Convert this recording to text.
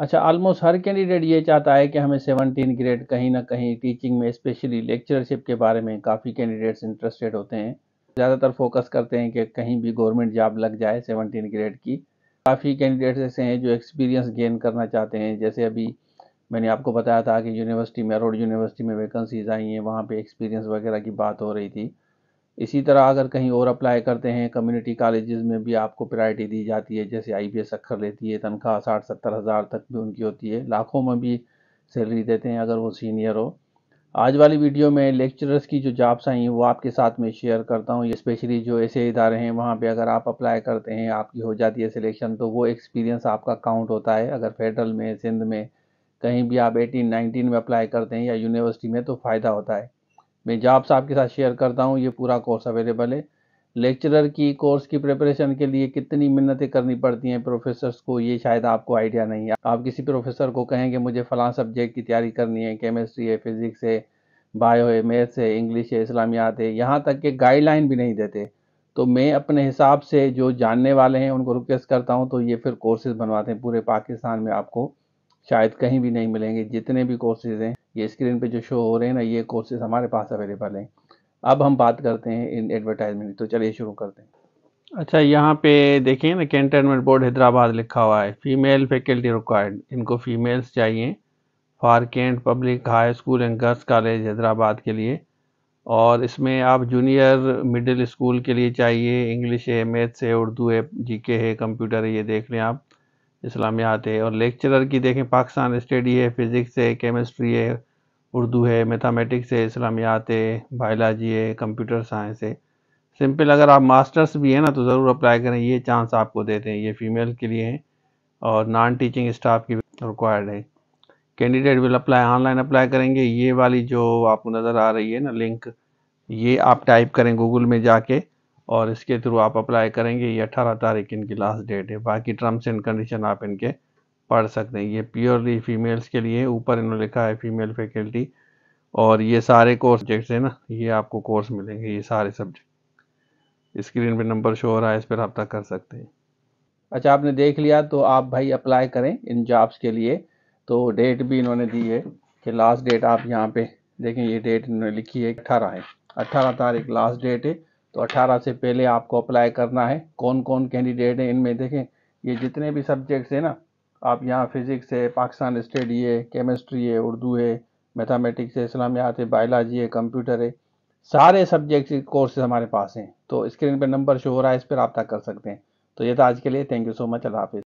अच्छा ऑलमोस्ट हर कैंडिडेट ये चाहता है कि हमें सेवनटीन ग्रेड कहीं ना कहीं टीचिंग में स्पेशली लेक्चरशिप के बारे में काफ़ी कैंडिडेट्स इंटरेस्टेड होते हैं ज़्यादातर फोकस करते हैं कि कहीं भी गवर्नमेंट जॉब लग जाए सेवनटीन ग्रेड की काफ़ी कैंडिडेट्स ऐसे हैं जो एक्सपीरियंस गेन करना चाहते हैं जैसे अभी मैंने आपको बताया था कि यूनिवर्सिटी में अरोड यूनिवर्सिटी में वैकेंसीज आई हैं वहाँ पे एक्सपीरियंस वगैरह की बात हो रही थी इसी तरह अगर कहीं और अप्लाई करते हैं कम्युनिटी कॉलेजेस में भी आपको प्रायोरिटी दी जाती है जैसे आई बी अक्खर लेती है तनख्वाह साठ सत्तर हज़ार तक भी उनकी होती है लाखों में भी सैलरी देते हैं अगर वो सीनियर हो आज वाली वीडियो में लेक्चरर्स की जो जॉब्स आई हैं वो आपके साथ में शेयर करता हूँ स्पेशली जो ऐसे इदारे हैं वहाँ पर अगर आप अप्लाई करते हैं आपकी हो जाती है सिलेक्शन तो वो एक्सपीरियंस आपका काउंट होता है अगर फेडरल में सिंध में कहीं भी आप एटीन नाइनटीन में अप्लाई करते हैं या यूनिवर्सिटी में तो फ़ायदा होता है मैं जाप साहब के साथ शेयर करता हूँ ये पूरा कोर्स अवेलेबल है लेक्चरर की कोर्स की प्रिपरेशन के लिए कितनी मिन्नतें करनी पड़ती हैं प्रोफेसर्स को ये शायद आपको आइडिया नहीं है आप किसी प्रोफेसर को कहें कि मुझे फ़लाँ सब्जेक्ट की तैयारी करनी है केमिस्ट्री है फिज़िक्स है बायो है मैथ्स है इंग्लिश है इस्लामियात है यहाँ तक के गाइडलाइन भी नहीं देते तो मैं अपने हिसाब से जो जानने वाले हैं उनको रिक्वेस्ट करता हूँ तो ये फिर कोर्सेज़ बनवाते हैं पूरे पाकिस्तान में आपको शायद कहीं भी नहीं मिलेंगे जितने भी कोर्सेज़ हैं ये स्क्रीन पे जो शो हो रहे हैं ना ये कोर्सेज हमारे पास अवेलेबल हैं अब हम बात करते हैं इन एडवर्टाइजमेंट तो चलिए शुरू करते हैं अच्छा यहाँ पे देखिए ना कैंटनमेंट बोर्ड हैदराबाद लिखा हुआ है फीमेल फैकल्टी रिक्वायर्ड इनको फीमेल्स चाहिए for Cantt public high school and girls college Hyderabad के लिए और इसमें आप जूनियर मिडिल स्कूल के लिए चाहिए इंग्लिश है मैथ्स है उर्दू है जीके है कंप्यूटर है ये देख लें आप इस्लामियात है और लेक्चरर की देखें पाकिस्तान स्टडी है फिज़िक्स है केमिस्ट्री है उर्दू है मैथामेटिक्स है इस्लामियात है बायोलॉजी है कंप्यूटर साइंस है सिंपल अगर आप मास्टर्स भी हैं ना तो ज़रूर अप्लाई करें ये चांस आपको देते हैं ये फीमेल के लिए हैं और नॉन टीचिंग स्टाफ की रिक्वायर्ड है candidate will apply online apply करेंगे ये वाली जो आपको नज़र आ रही है ना लिंक ये आप टाइप करें गूगल में जाके और इसके थ्रू आप अप्लाई करेंगे ये अठारह तारीख इनकी लास्ट डेट है बाकी टर्म्स एंड कंडीशन आप इनके पढ़ सकते हैं ये प्योरली फीमेल्स के लिए ऊपर इन्होंने लिखा है फीमेल फैकल्टी और ये सारे कोर्स सब्जेक्ट्स हैं ना ये आपको कोर्स मिलेंगे ये सारे सब्जेक्ट स्क्रीन पे नंबर शो हो रहा है इस पर रब्ता कर सकते हैं अच्छा आपने देख लिया तो आप भाई अप्लाई करें इन जॉब्स के लिए तो डेट भी इन्होंने दी है कि लास्ट डेट आप यहाँ पे देखें ये डेट इन्होंने लिखी है अट्ठारह है अट्ठारह तारीख लास्ट डेट है तो 18 से पहले आपको अप्लाई करना है कौन कौन कैंडिडेट हैं इनमें देखें ये जितने भी सब्जेक्ट्स हैं ना आप यहाँ फिज़िक्स है पाकिस्तान स्टडी है केमिस्ट्री है उर्दू है मैथामेटिक्स है इस्लामियात है बायोलॉजी है कंप्यूटर है सारे सब्जेक्ट कोर्सेज हमारे पास हैं तो स्क्रीन पर नंबर शो हो रहा है इस पर रबता कर सकते हैं तो ये था आज के लिए थैंक यू सो मच अल्लाह हाफिज़